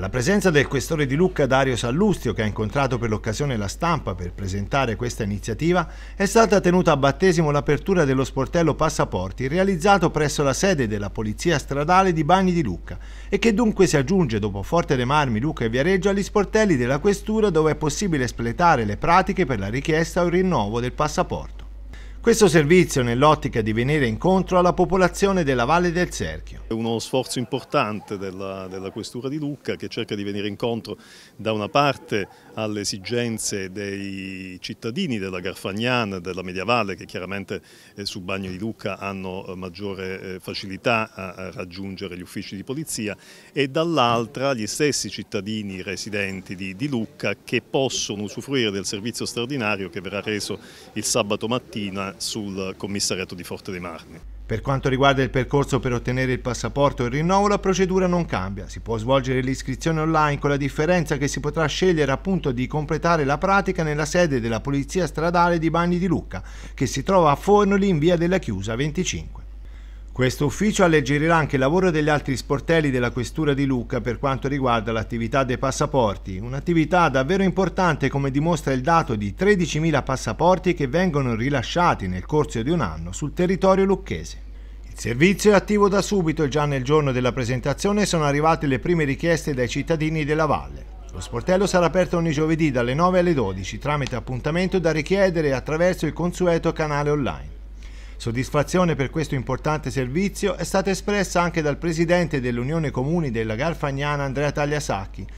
Alla presenza del questore di Lucca Dario Sallustio, che ha incontrato per l'occasione la stampa per presentare questa iniziativa, è stata tenuta a battesimo l'apertura dello sportello Passaporti realizzato presso la sede della Polizia Stradale di Bagni di Lucca e che dunque si aggiunge dopo Forte dei Marmi, Lucca e Viareggio agli sportelli della Questura dove è possibile espletare le pratiche per la richiesta o il rinnovo del passaporto. Questo servizio nell'ottica di venire incontro alla popolazione della Valle del Serchio. È uno sforzo importante della, della, Questura di Lucca che cerca di venire incontro da una parte alle esigenze dei cittadini della Garfagnana, della Mediavalle che chiaramente eh, su Bagno di Lucca hanno eh, maggiore eh, facilità a, a raggiungere gli uffici di polizia e dall'altra gli stessi cittadini residenti di, di Lucca che possono usufruire del servizio straordinario che verrà reso il sabato mattina sul commissariato di Forte dei Marmi. Per quanto riguarda il percorso per ottenere il passaporto e il rinnovo, la procedura non cambia. Si può svolgere l'iscrizione online con la differenza che si potrà scegliere appunto di completare la pratica nella sede della Polizia Stradale di Bagni di Lucca, che si trova a Forno lì in via della Chiusa 25. Questo ufficio alleggerirà anche il lavoro degli altri sportelli della Questura di Lucca per quanto riguarda l'attività dei passaporti, un'attività davvero importante come dimostra il dato di 13.000 passaporti che vengono rilasciati nel corso di un anno sul territorio lucchese. Il servizio è attivo da subito e già nel giorno della presentazione sono arrivate le prime richieste dai cittadini della valle. Lo sportello sarà aperto ogni giovedì dalle 9 alle 12 tramite appuntamento da richiedere attraverso il consueto canale online. Soddisfazione per questo importante servizio è stata espressa anche dal presidente dell'Unione Comuni della Garfagnana Andrea Tagliasacchi,